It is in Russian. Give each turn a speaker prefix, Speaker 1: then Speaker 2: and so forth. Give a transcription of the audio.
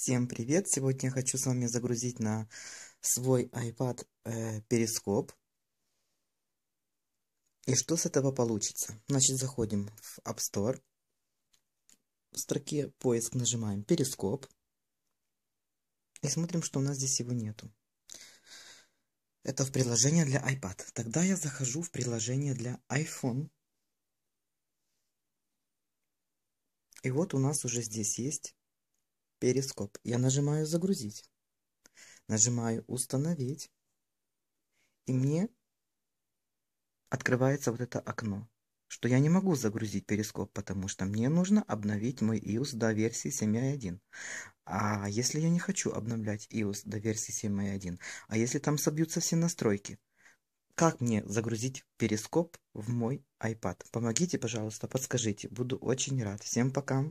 Speaker 1: Всем привет! Сегодня я хочу с вами загрузить на свой iPad э, перископ. И что с этого получится? Значит, заходим в App Store. В строке поиск нажимаем перископ. И смотрим, что у нас здесь его нету. Это в приложение для iPad. Тогда я захожу в приложение для iPhone. И вот у нас уже здесь есть перископ. Я нажимаю «Загрузить». Нажимаю «Установить». И мне открывается вот это окно, что я не могу загрузить перископ, потому что мне нужно обновить мой iOS до версии 7.1. А если я не хочу обновлять iOS до версии 7.1, а если там собьются все настройки, как мне загрузить перископ в мой iPad? Помогите, пожалуйста, подскажите. Буду очень рад. Всем пока.